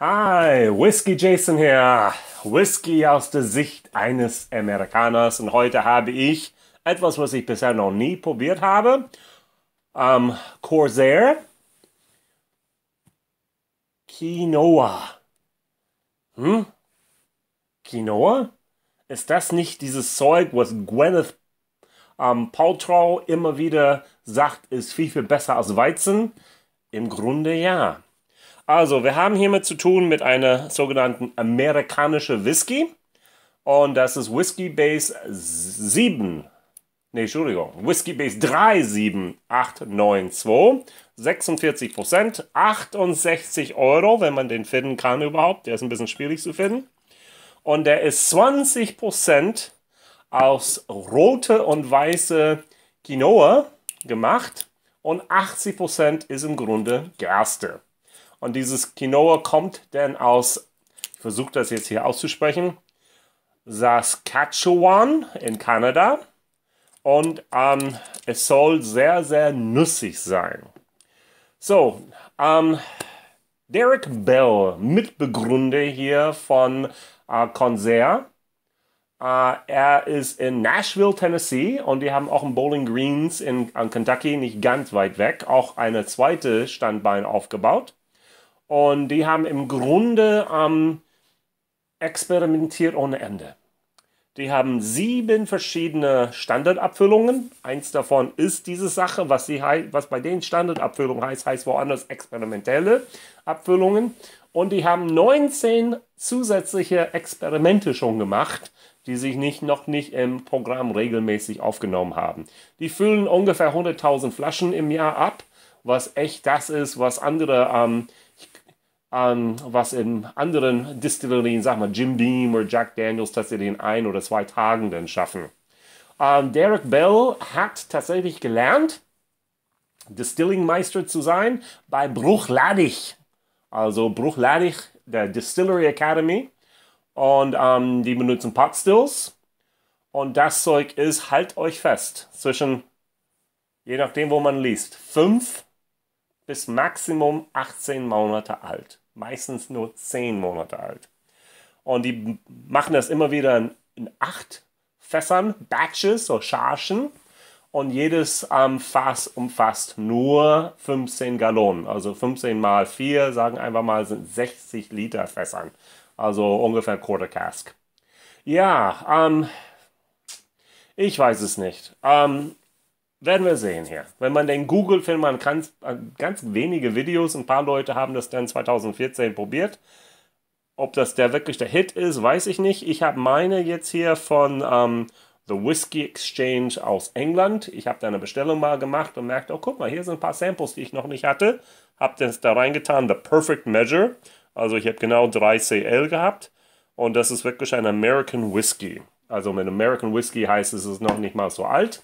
Hi, Whiskey Jason hier. Whiskey aus der Sicht eines Amerikaners. Und heute habe ich etwas, was ich bisher noch nie probiert habe. Ähm, Corsair Quinoa. Hm? Quinoa? Ist das nicht dieses Zeug, was Gwyneth ähm, Paltrow immer wieder sagt, ist viel, viel besser als Weizen? Im Grunde ja. Also, wir haben hiermit zu tun mit einer sogenannten amerikanische Whisky. Und das ist Whisky Base 7. Ne, Entschuldigung. Whisky Base 37892. 46 68 Euro, wenn man den finden kann überhaupt. Der ist ein bisschen schwierig zu finden. Und der ist 20 aus rote und weiße Quinoa gemacht. Und 80 ist im Grunde Gerste. Und dieses Quinoa kommt denn aus, ich versuche das jetzt hier auszusprechen, Saskatchewan in Kanada. Und ähm, es soll sehr, sehr nussig sein. So, ähm, Derek Bell, Mitbegründer hier von äh, Concert. Uh, äh, er ist in Nashville, Tennessee und die haben auch im Bowling Greens in, in Kentucky, nicht ganz weit weg, auch eine zweite Standbein aufgebaut. Und die haben im Grunde ähm, experimentiert ohne Ende. Die haben sieben verschiedene Standardabfüllungen. Eins davon ist diese Sache, was, sie, was bei den Standardabfüllungen heißt, heißt woanders experimentelle Abfüllungen. Und die haben 19 zusätzliche Experimente schon gemacht, die sich nicht, noch nicht im Programm regelmäßig aufgenommen haben. Die füllen ungefähr 100.000 Flaschen im Jahr ab was echt das ist, was andere, ähm, ähm, was in anderen Distillerien, sag mal Jim Beam oder Jack Daniels tatsächlich in ein oder zwei Tagen dann schaffen. Ähm, Derek Bell hat tatsächlich gelernt, Distillingmeister zu sein bei Bruchladig. Also Bruchladig, der Distillery Academy. Und ähm, die benutzen Potstills. Und das Zeug ist, halt euch fest, zwischen, je nachdem, wo man liest, 5 bis Maximum 18 Monate alt. Meistens nur 10 Monate alt. Und die machen das immer wieder in, in acht Fässern, Batches oder Chargen. Und jedes ähm, Fass umfasst nur 15 Gallonen. Also 15 mal 4, sagen einfach mal, sind 60 Liter Fässern. Also ungefähr Quarter Cask. Ja, ähm, ich weiß es nicht. Ähm, werden wir sehen hier. Wenn man den google findet man ganz, ganz wenige Videos. Ein paar Leute haben das dann 2014 probiert. Ob das der wirklich der Hit ist, weiß ich nicht. Ich habe meine jetzt hier von ähm, The Whiskey Exchange aus England. Ich habe da eine Bestellung mal gemacht und merkte, oh guck mal, hier sind ein paar Samples, die ich noch nicht hatte. Habe das da reingetan, The Perfect Measure. Also ich habe genau 3CL gehabt. Und das ist wirklich ein American Whiskey. Also mit American Whiskey heißt es, es ist noch nicht mal so alt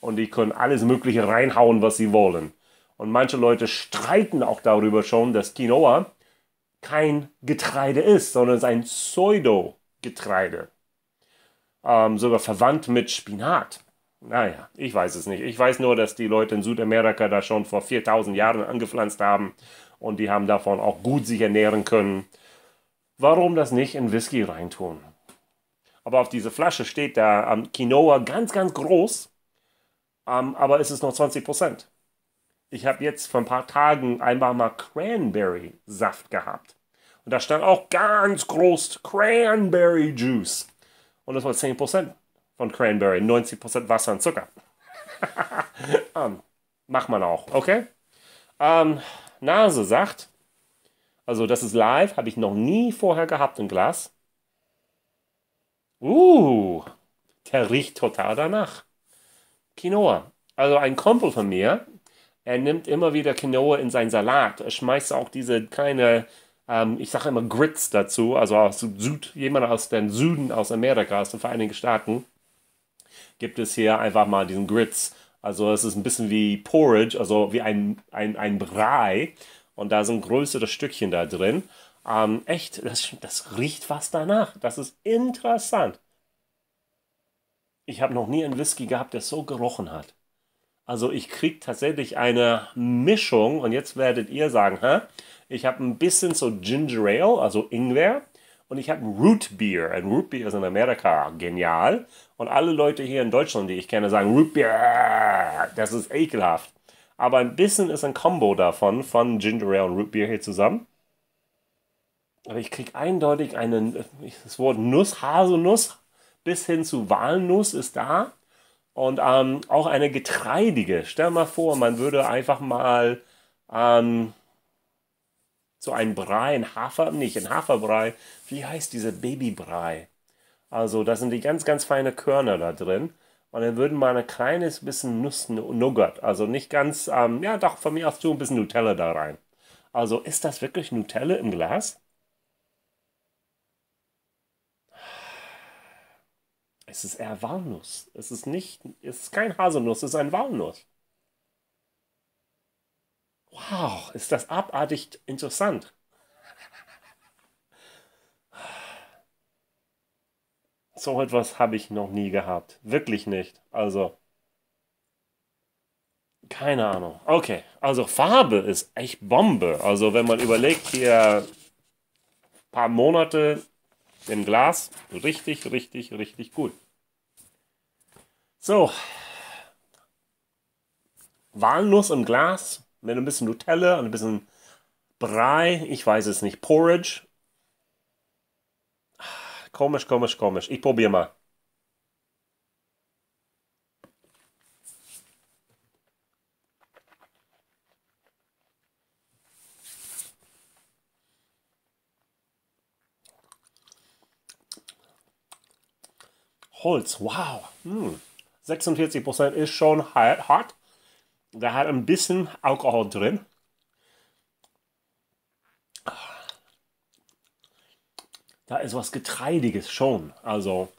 und die können alles Mögliche reinhauen, was sie wollen. Und manche Leute streiten auch darüber schon, dass Quinoa kein Getreide ist, sondern es ist ein Pseudo-Getreide. Ähm, sogar verwandt mit Spinat. Naja, ich weiß es nicht. Ich weiß nur, dass die Leute in Südamerika da schon vor 4000 Jahren angepflanzt haben und die haben davon auch gut sich ernähren können. Warum das nicht in Whisky reintun? Aber auf dieser Flasche steht da ähm, Quinoa ganz, ganz groß ähm, aber es ist noch 20 Prozent. Ich habe jetzt vor ein paar Tagen einmal mal Cranberry-Saft gehabt. Und da stand auch ganz groß Cranberry Juice. Und das war 10% von Cranberry, 90% Wasser und Zucker. um, ähm, macht man auch, okay? Um, ähm, Nase sagt, also das ist live, habe ich noch nie vorher gehabt im Glas. Uh, der riecht total danach. Quinoa. Also ein Kumpel von mir, er nimmt immer wieder Quinoa in seinen Salat. Er schmeißt auch diese kleine, ähm, ich sage immer Grits dazu, also aus Süd, jemand aus dem Süden, aus Amerika, aus den Vereinigten Staaten, gibt es hier einfach mal diesen Grits. Also es ist ein bisschen wie Porridge, also wie ein, ein, ein Brei. Und da sind größere Stückchen da drin. Ähm, echt, das, das riecht was danach. Das ist interessant ich habe noch nie einen Whisky gehabt, der so gerochen hat. Also ich kriege tatsächlich eine Mischung und jetzt werdet ihr sagen, hä? ich habe ein bisschen so Ginger Ale, also Ingwer und ich habe Root Beer. Ein Root Beer ist in Amerika genial und alle Leute hier in Deutschland, die ich kenne, sagen Root Beer, das ist ekelhaft. Aber ein bisschen ist ein Combo davon von Ginger Ale und Root Beer hier zusammen. Aber ich kriege eindeutig einen, das Wort Nuss, Haselnuss, bis hin zu Walnuss ist da. Und ähm, auch eine getreidige. Stell mal vor, man würde einfach mal ähm, so einen Brei, einen Hafer, nicht einen Haferbrei, wie heißt dieser Babybrei? Also da sind die ganz, ganz feine Körner da drin. Und dann würden mal ein kleines bisschen Nuss-Nougat, also nicht ganz, ähm, ja doch, von mir aus tun ein bisschen Nutella da rein. Also ist das wirklich Nutella im Glas? Es ist eher Walnuss. Es ist nicht, es ist kein Haselnuss, es ist ein Walnuss. Wow, ist das abartig interessant. So etwas habe ich noch nie gehabt. Wirklich nicht. Also, keine Ahnung. Okay, also Farbe ist echt Bombe. Also, wenn man überlegt, hier ein paar Monate im Glas. Richtig, richtig, richtig gut. So. Walnuss im Glas mit ein bisschen Nutella und ein bisschen Brei. Ich weiß es nicht. Porridge. Ah, komisch, komisch, komisch. Ich probiere mal. Holz. Wow. Hm. 46% ist schon hart. Da hat ein bisschen Alkohol drin. Da ist was Getreidiges schon. Also,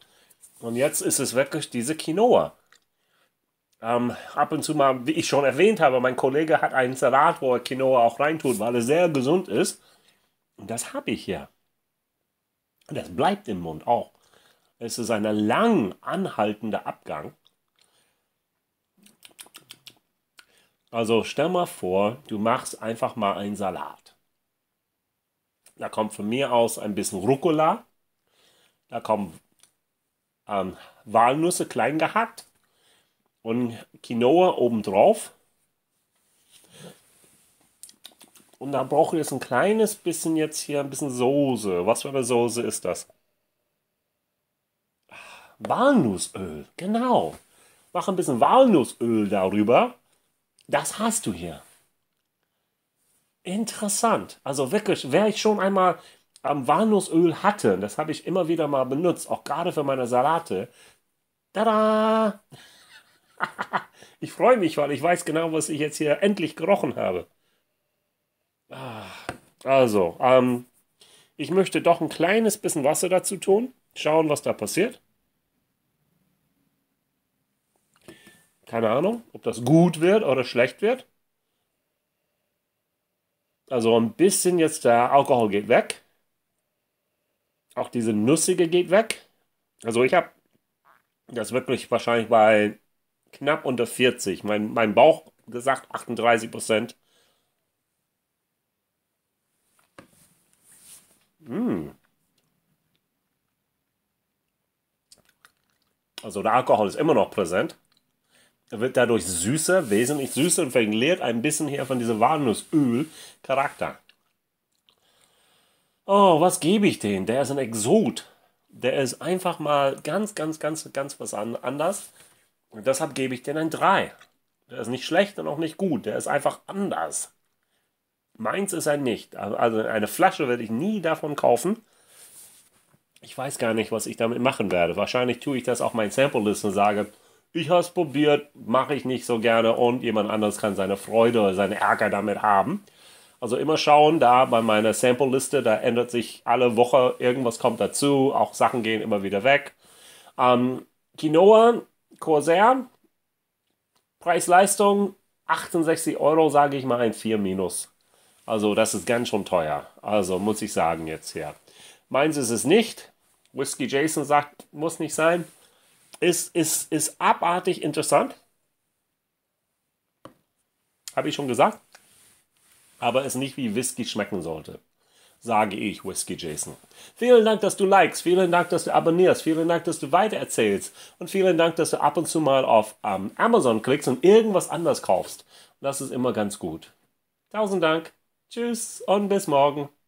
und jetzt ist es wirklich diese Quinoa. Ähm, ab und zu mal, wie ich schon erwähnt habe, mein Kollege hat einen Salat, wo er Quinoa auch reintut, weil er sehr gesund ist. Und das habe ich hier. Und das bleibt im Mund auch. Es ist ein lang anhaltender Abgang. Also stell mal vor, du machst einfach mal einen Salat. Da kommt von mir aus ein bisschen Rucola. Da kommen ähm, Walnüsse klein gehackt und Quinoa obendrauf. Und da brauche ich jetzt ein kleines bisschen jetzt hier, ein bisschen Soße. Was für eine Soße ist das? Walnussöl, genau. Mach ein bisschen Walnussöl darüber. Das hast du hier. Interessant. Also wirklich, wer ich schon einmal am Walnussöl hatte, das habe ich immer wieder mal benutzt, auch gerade für meine Salate. Tada! ich freue mich, weil ich weiß genau, was ich jetzt hier endlich gerochen habe. Ah, also, ähm, ich möchte doch ein kleines bisschen Wasser dazu tun, schauen, was da passiert. Keine Ahnung, ob das gut wird oder schlecht wird. Also ein bisschen jetzt der Alkohol geht weg. Auch diese Nussige geht weg. Also ich habe das wirklich wahrscheinlich bei knapp unter 40. Mein, mein Bauch gesagt 38 Prozent. Mmh. Also der Alkohol ist immer noch präsent wird dadurch süßer, wesentlich süßer und verliert ein bisschen hier von diesem Walnussöl-Charakter. Oh, was gebe ich den? Der ist ein Exot. Der ist einfach mal ganz, ganz, ganz, ganz was anders. Und deshalb gebe ich den ein 3. Der ist nicht schlecht und auch nicht gut. Der ist einfach anders. Meins ist er nicht. Also eine Flasche werde ich nie davon kaufen. Ich weiß gar nicht, was ich damit machen werde. Wahrscheinlich tue ich das auch mein Sample-List und sage, ich habe es probiert, mache ich nicht so gerne und jemand anders kann seine Freude oder seinen Ärger damit haben. Also immer schauen, da bei meiner Sample-Liste, da ändert sich alle Woche irgendwas kommt dazu, auch Sachen gehen immer wieder weg. Ähm, Quinoa, Corsair, Preis-Leistung 68 Euro, sage ich mal ein 4 minus. Also das ist ganz schon teuer. Also muss ich sagen jetzt, hier. Meins ist es nicht. Whiskey Jason sagt, muss nicht sein ist, ist, ist abartig interessant. Habe ich schon gesagt. Aber es nicht wie Whisky schmecken sollte. Sage ich, Whisky Jason. Vielen Dank, dass du likest. Vielen Dank, dass du abonnierst. Vielen Dank, dass du weitererzählst. Und vielen Dank, dass du ab und zu mal auf ähm, Amazon klickst und irgendwas anders kaufst. das ist immer ganz gut. Tausend Dank. Tschüss und bis morgen.